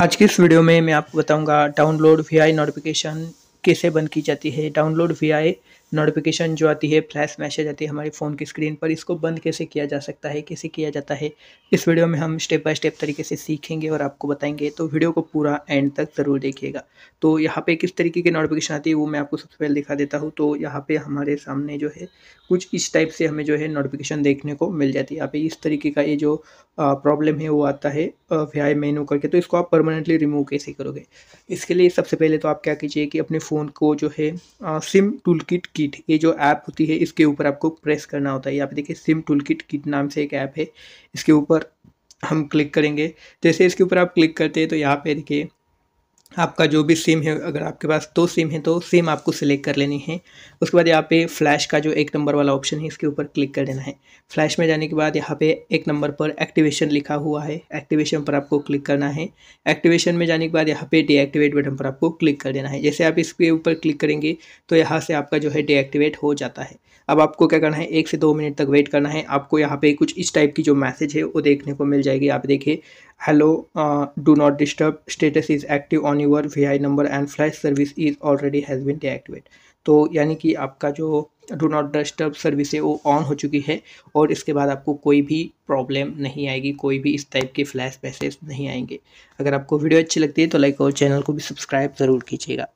आज के इस वीडियो में मैं आपको बताऊंगा डाउनलोड वी आई नोटिफिकेशन कैसे बंद की जाती है डाउनलोड वी आई नोटिफिकेशन जो आती है फ्लैश मैसेज आती है हमारे फ़ोन की स्क्रीन पर इसको बंद कैसे किया जा सकता है कैसे किया जाता है इस वीडियो में हम स्टेप बाय स्टेप तरीके से सीखेंगे और आपको बताएंगे तो वीडियो को पूरा एंड तक ज़रूर देखिएगा तो यहाँ पे किस तरीके की नोटिफिकेशन आती है वो मैं आपको सबसे पहले दिखा देता हूँ तो यहाँ पर हमारे सामने जो है कुछ इस टाइप से हमें जो है नोटिफिकेशन देखने को मिल जाती है यहाँ पर इस तरीके का ये जो प्रॉब्लम है वो आता है वी मेनू करके तो इसको आप परमानेंटली रिमूव कैसे करोगे इसके लिए सबसे पहले तो आप क्या कीजिए कि अपने फ़ोन को जो है सिम टूल किट किट ये जो ऐप होती है इसके ऊपर आपको प्रेस करना होता है यहाँ पे देखिए सिम टूल किट किट नाम से एक ऐप है इसके ऊपर हम क्लिक करेंगे जैसे इसके ऊपर आप क्लिक करते हैं तो यहाँ पे देखिए आपका जो भी सिम है अगर आपके पास दो सिम है तो सिम आपको सिलेक्ट कर लेनी है उसके बाद यहाँ पे फ्लैश का जो एक नंबर वाला ऑप्शन है इसके ऊपर क्लिक कर देना है फ्लैश में जाने के बाद यहाँ पे एक नंबर पर एक्टिवेशन लिखा हुआ है एक्टिवेशन पर आपको क्लिक करना है एक्टिवेशन में जाने के बाद यहाँ पे डीएक्टिवेट बटन पर आपको क्लिक कर देना है जैसे आप इसके ऊपर क्लिक करेंगे तो यहाँ से आपका जो है डीएक्टिवेट हो जाता है अब आपको क्या करना है एक से दो मिनट तक वेट करना है आपको यहाँ पे कुछ इस टाइप की जो मैसेज है वो देखने को मिल जाएगी आप देखिए hello do not disturb status is active on on V VI number and flash service is already has been deactivate तो यानी कि आपका जो डू नॉट डिस्टर्ब सर्विस है वो ऑन हो चुकी है और इसके बाद आपको कोई भी प्रॉब्लम नहीं आएगी कोई भी इस टाइप के फ्लैश मैसेज नहीं आएंगे अगर आपको वीडियो अच्छी लगती है तो लाइक और चैनल को भी सब्सक्राइब ज़रूर कीजिएगा